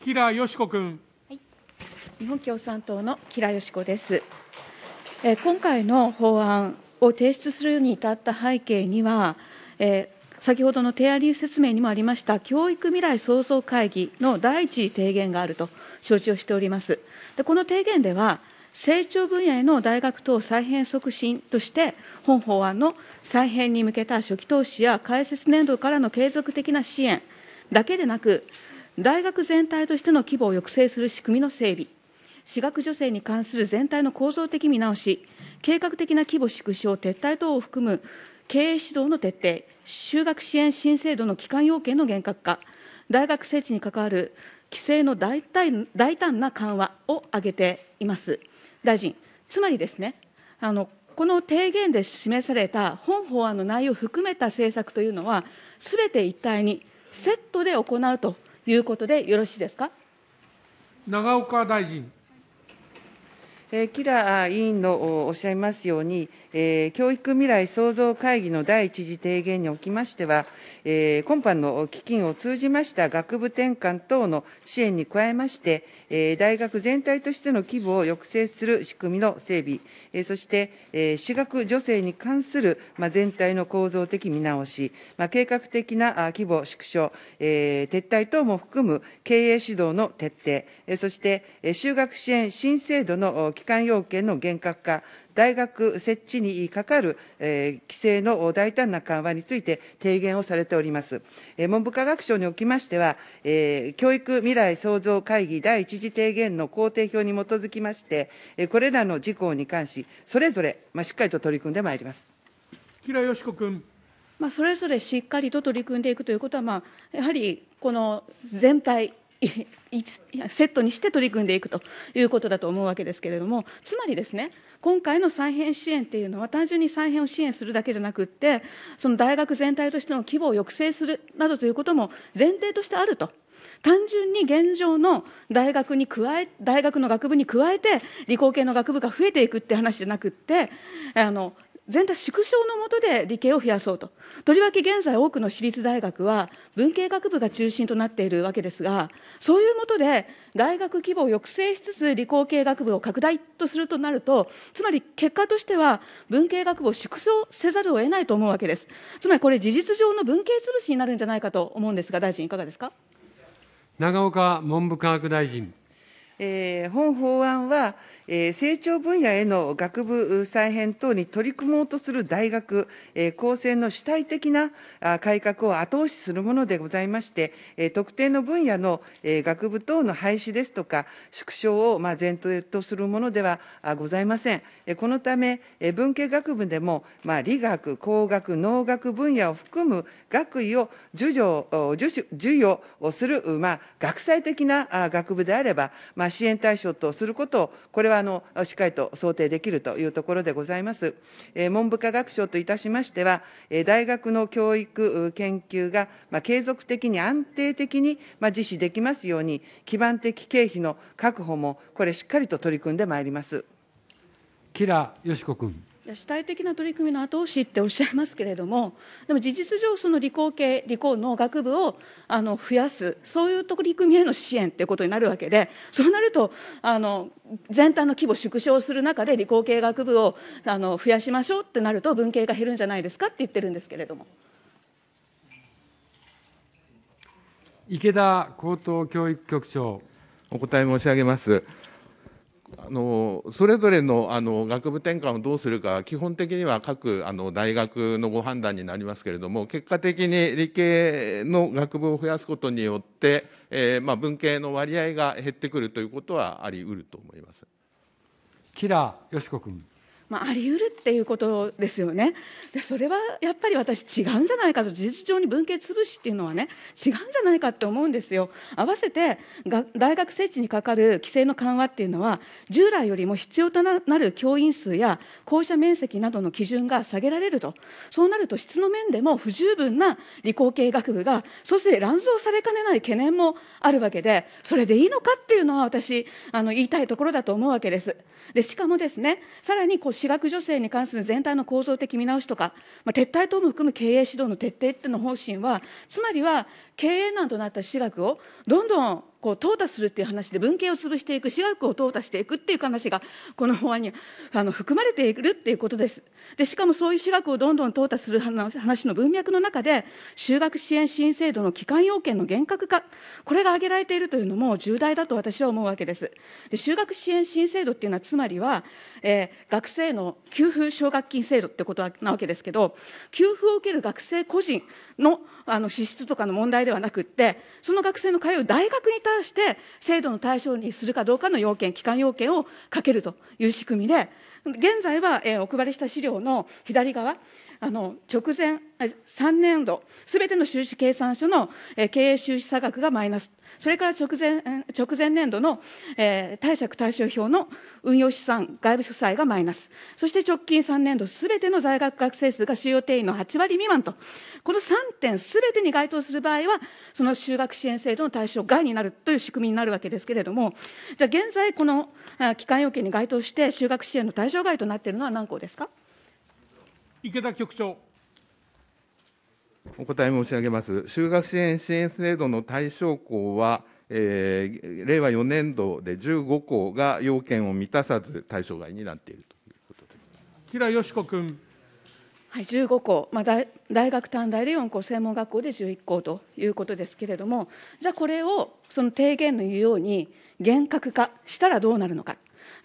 吉良よし子君。はい、日本共産党の吉良よし子です。えー、今回の法案を提出するに至った背景には、えー、先ほどの提案理由説明にもありました教育未来創造会議の第一次提言があると承知をしております。でこの提言では成長分野への大学等再編促進として、本法案の再編に向けた初期投資や開設年度からの継続的な支援だけでなく、大学全体としての規模を抑制する仕組みの整備、私学助成に関する全体の構造的見直し、計画的な規模縮小、撤退等を含む経営指導の徹底、就学支援新制度の基幹要件の厳格化、大学設置に関わる規制の大胆大胆な緩和を挙げています。大臣、つまりですね、あのこの提言で示された本法案の内容を含めた政策というのは、すべて一体にセットで行うということでよろしいですか。長岡大臣。キラ委員のおっしゃいますように、教育未来創造会議の第一次提言におきましては、今般の基金を通じました学部転換等の支援に加えまして、大学全体としての規模を抑制する仕組みの整備、そして私学助成に関する全体の構造的見直し、計画的な規模縮小、撤退等も含む経営指導の徹底、そして就学支援新制度の機関要件の厳格化、大学設置にかかる、えー、規制の大胆な緩和について提言をされております。えー、文部科学省におきましては、えー、教育未来創造会議第1次提言の工程表に基づきまして、えこれらの事項に関し、それぞれ、まあ、しっかりと取り組んでまいります。平よし子君。まあ、それぞれしっかりと取り組んでいくということは、まあ、やはりこの全体セットにして取り組んでいくということだと思うわけですけれども、つまりですね、今回の再編支援っていうのは、単純に再編を支援するだけじゃなくって、その大学全体としての規模を抑制するなどということも前提としてあると。単純に現状の大学に加え、大学の学部に加えて、理工系の学部が増えていくって話じゃなくって、あの全体縮小の下とで理系を増やそうと、とりわけ現在、多くの私立大学は文系学部が中心となっているわけですが、そういうもとで大学規模を抑制しつつ、理工系学部を拡大とするとなると、つまり結果としては、文系学部を縮小せざるを得ないと思うわけです。つまりこれ、事実上の文系潰しになるんじゃないかと思うんですが、大臣、いかがですか。長岡文部科学大臣。えー、本法案は、えー、成長分野への学部再編等に取り組もうとする大学、えー、の主体的な改革を後押しするものでございまして、えー、特定の分野の、えー、学部等の廃止ですとか、縮小を、まあ、前提とするものではございません。えー、このため、えー、文系学部でも、まあ、理学、工学、農学分野を含む学位を授与授与する、まあ、学際的な学部であれば、まああ、支援対象とすることを、これはあのしっかりと想定できるというところでございます。え文部科学省といたしましては、え大学の教育研究が、ま継続的に安定的に、ま実施できますように、基盤的経費の確保も、これ、しっかりと取り組んでまいります。吉子君。主体的な取り組みの後押しっておっしゃいますけれども、でも事実上、その理工系、理工の学部をあの増やす、そういう取り組みへの支援っていうことになるわけで、そうなると、あの全体の規模縮小する中で、理工系学部をあの増やしましょうってなると、文系が減るんじゃないですかって言ってるんですけれども。池田高等教育局長。お答え申し上げます。あのそれぞれのあの学部転換をどうするか基本的には各あの大学のご判断になりますけれども結果的に理系の学部を増やすことによって、えー、まあ、文系の割合が減ってくるということはあり得ると思います。キラーよしこ君まあ、あり得るっていうことですよねでそれはやっぱり私違うんじゃないかと事実上に文系潰しっていうのはね違うんじゃないかって思うんですよ。合わせて大学設置にかかる規制の緩和っていうのは従来よりも必要となる教員数や校舎面積などの基準が下げられるとそうなると質の面でも不十分な理工系学部がそして乱造されかねない懸念もあるわけでそれでいいのかっていうのは私あの言いたいところだと思うわけです。でしかもですねさらにこう私学女性に関する全体の構造的見直しとか、まあ、撤退等も含む経営指導の徹底っていの方針は、つまりは経営難となった私学をどんどんこう淘汰するっていう話で文系を潰していく私学を淘汰していくっていう話がこの法案にあの含まれているっていうことですでしかもそういう私学をどんどん淘汰する話の文脈の中で就学支援新制度の基幹要件の厳格化これが挙げられているというのも重大だと私は思うわけですで就学支援新制度っていうのはつまりは、えー、学生の給付奨学金制度ってことなわけですけど給付を受ける学生個人のあの資質とかの問題ではなくってその学生の通う大学に対して制度の対象にするかどうかの要件期間要件をかけるという仕組みで現在は、えー、お配りした資料の左側あの直前、3年度、すべての収支計算書の経営収支差額がマイナス、それから直前直前年度の、え貸借対照表の運用資産、外部負債がマイナス、そして直近3年度、すべての在学学生数が収容定員の8割未満と、この3点すべてに該当する場合は、その就学支援制度の対象外になるという仕組みになるわけですけれども、じゃあ、現在、この期間要件に該当して、就学支援の対象外となっているのは何校ですか。池田局長。お答え申し上げます。就学支援支援制度の対象校は、えー、令和4年度で15校が要件を満たさず対象外になっているということで吉良よし子君。はい、15校、まあ大、大学短大で4校、専門学校で11校ということですけれども、じゃあ、これをその提言の言うように厳格化したらどうなるのか、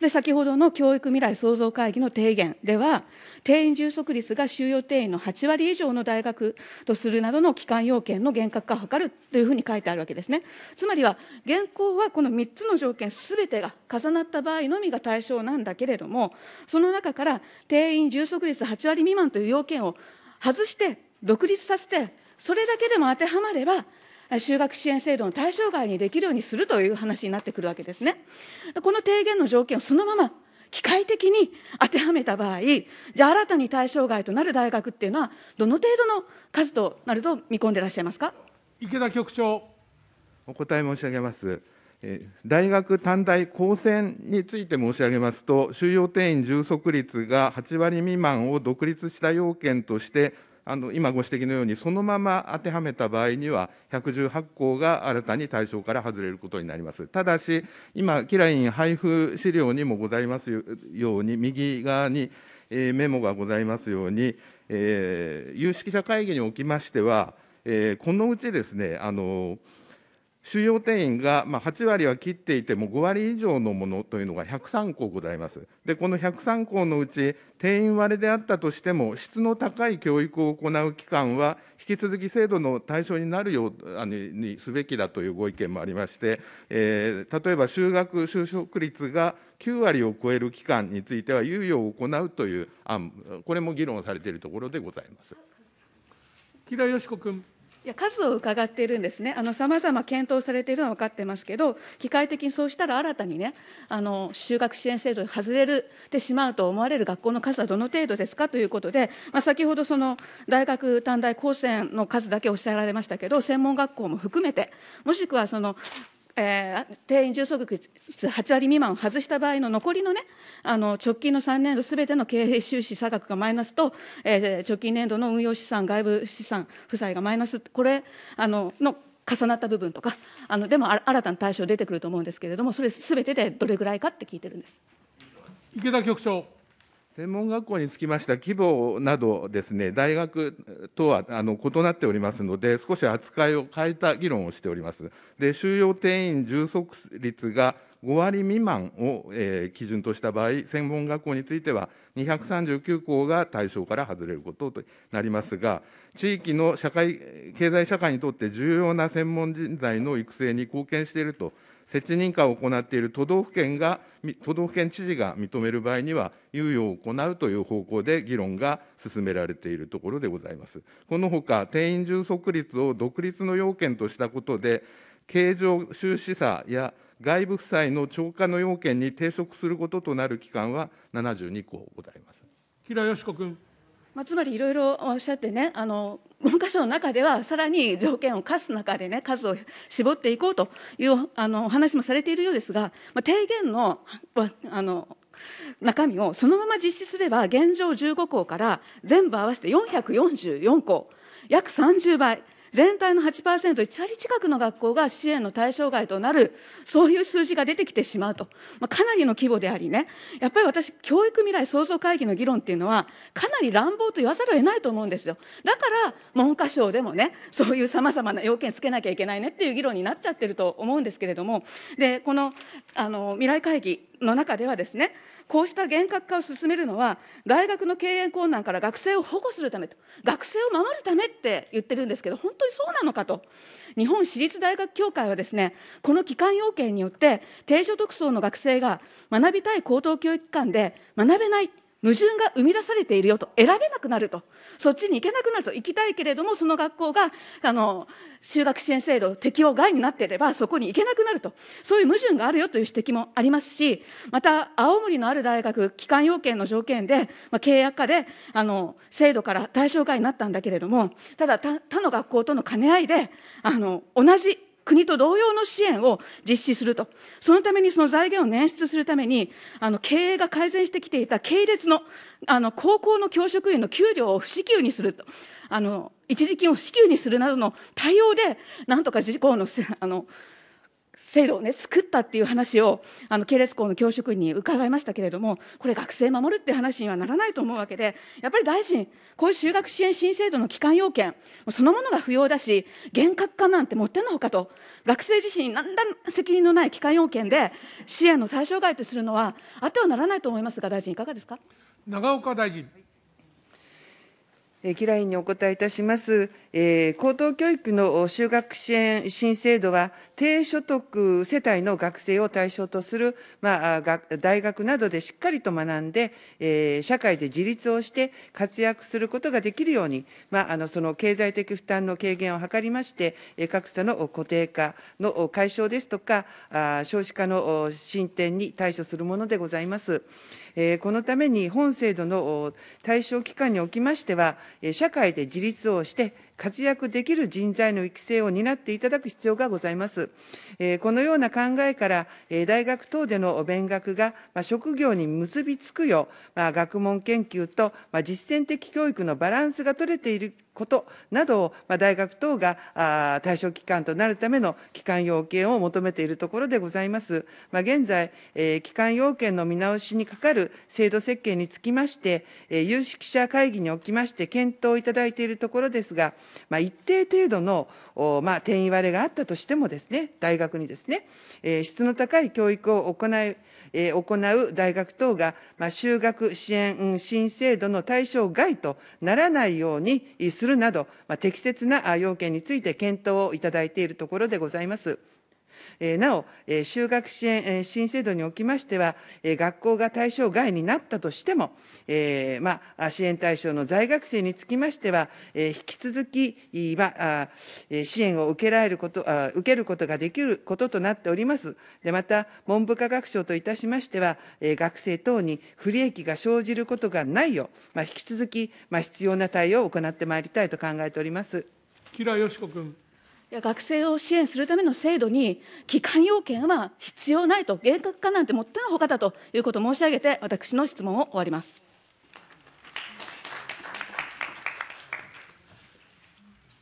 で先ほどの教育未来創造会議の提言では、定員充足率が収容定員の8割以上の大学とするなどの基幹要件の厳格化を図るというふうに書いてあるわけですね。つまりは、現行はこの3つの条件すべてが重なった場合のみが対象なんだけれども、その中から定員充足率8割未満という要件を外して、独立させて、それだけでも当てはまれば、就学支援制度の対象外にできるようにするという話になってくるわけですね。この提言の条件をそのまま機械的に当てはめた場合、じゃあ新たに対象外となる大学っていうのは、どの程度の数となると見込んでいらっしゃいますか池田局長。お答え申し上げます。大学短大高専について申し上げますと、収容定員充足率が8割未満を独立した要件として、あの今ご指摘のように、そのまま当てはめた場合には、118校が新たに対象から外れることになります。ただし、今、キライン配布資料にもございますように、右側に、メモがございますように、えー、有識者会議におきましては、えー、このうちですね、あの主要定員がま8割は切っていても5割以上のものというのが103校ございます。でこの103校のうち定員割れであったとしても質の高い教育を行う機関は引き続き制度の対象になるようにすべきだというご意見もありまして、えー、例えば就学・就職率が9割を超える機関については猶予を行うという案これも議論されているところでございます。吉子君いや数を伺っているんですね、さまざま検討されているのは分かってますけど、機械的にそうしたら新たにね、あの就学支援制度で外れてしまうと思われる学校の数はどの程度ですかということで、まあ、先ほど、その大学、短大、高専の数だけおっしゃられましたけど、専門学校も含めて、もしくはそのえー、定員充足率8割未満を外した場合の残りの,、ね、あの直近の3年度すべての経営収支差額がマイナスと、えー、直近年度の運用資産、外部資産、負債がマイナス、これあのの重なった部分とか、あのでも新たな対象出てくると思うんですけれども、それすべてでどれぐらいかって聞いてるんです池田局長。専門学校につきましては、規模などですね大学とはあの異なっておりますので少し扱いを変えた議論をしておりますで収容定員充足率が5割未満を、えー、基準とした場合専門学校については239校が対象から外れることとなりますが地域の社会経済社会にとって重要な専門人材の育成に貢献していると設置認可を行っている都道府県が、都道府県知事が認める場合には、猶予を行うという方向で議論が進められているところでございます。このほか、定員充足率を独立の要件としたことで、経常収支差や外部負債の超過の要件に抵触することとなる期間は72項ございます。平良子君。まあ、つまりいろいろおっしゃってねあの文科省の中ではさらに条件を課す中でね数を絞っていこうというあの話もされているようですが、まあ、提言のあの中身をそのまま実施すれば現状15校から全部合わせて444校、約30倍全体の8%、1割近くの学校が支援の対象外となる、そういう数字が出てきてしまうと、まあ、かなりの規模でありね、やっぱり私、教育未来創造会議の議論っていうのは、かなり乱暴と言わざるを得ないと思うんですよ。だから、文科省でもね、そういうさまざまな要件つけなきゃいけないねっていう議論になっちゃってると思うんですけれども、でこのあの未来会議の中ではですね、こうした厳格化を進めるのは、大学の経営困難から学生を保護するためと、学生を守るためって言ってるんですけど、本当にそうなのかと、日本私立大学協会はですね、この期間、要件によって、低所得層の学生が学びたい高等教育機関で学べない、矛盾が生み出されているよと選べなくなるとそっちに行けなくなると行きたいけれどもその学校があの就学支援制度適用外になっていればそこに行けなくなるとそういう矛盾があるよという指摘もありますしまた青森のある大学機関要件の条件で、まあ、契約課であの制度から対象外になったんだけれどもただ他の学校との兼ね合いであの同じ国と同様の支援を実施すると、そのためにその財源を捻出するために、あの経営が改善してきていた系列のあの高校の教職員の給料を不支給にすると、あの一時金を支給にするなどの対応で、なんとか事項のあの制度をね作ったっていう話をあの系列校の教職員に伺いましたけれどもこれ学生守るっていう話にはならないと思うわけでやっぱり大臣こういう就学支援新制度の基幹要件そのものが不要だし厳格化なんてもってのほかと学生自身何ら責任のない基幹要件で支援の対象外とするのはあってはならないと思いますが大臣いかがですか長岡大臣。えー、議員にお答えいたします。高等教育の就学支援新制度は、低所得世帯の学生を対象とする、まあ、大学などでしっかりと学んで、えー、社会で自立をして活躍することができるように、まあ、あのその経済的負担の軽減を図りまして、格差の固定化の解消ですとか、あ少子化の進展に対処するものでございます。えー、このために、本制度の対象期間におきましては、社会で自立をして、活躍できる人材の育成を担っていただく必要がございます。このような考えから、大学等での勉学が職業に結びつくよう、学問研究と実践的教育のバランスが取れていることなどを、まあ、大学等があ対象機関となるための機関要件を求めているところでございます。まあ、現在、えー、機関要件の見直しにかかる制度設計につきまして、えー、有識者会議におきまして検討いただいているところですが、まあ、一定程度のお、まあ、定員割れがあったとしてもですね、大学にですね、えー、質の高い教育を行いえ行う大学等が、ま就学支援新制度の対象外とならないようにするなど、ま適切な要件について検討をいただいているところでございます。なお、就学支援新制度におきましては、学校が対象外になったとしても、まあ、支援対象の在学生につきましては、引き続き、まあ、支援を受けられること、受けることができることとなっております。でまた、文部科学省といたしましては、学生等に不利益が生じることがないよう、まあ、引き続き、まあ、必要な対応を行ってまいりたいと考えております。吉良よし子君。学生を支援するための制度に期間要件は必要ないと、厳格化なんてもってのほかだということを申し上げて、私の質問を終わります。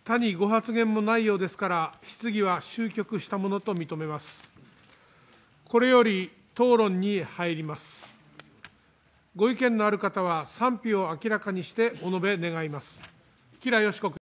他にご発言もないようですから、質疑は終局したものと認めます。これより討論に入ります。ご意見のある方は賛否を明らかにしてお述べ願います。吉良よし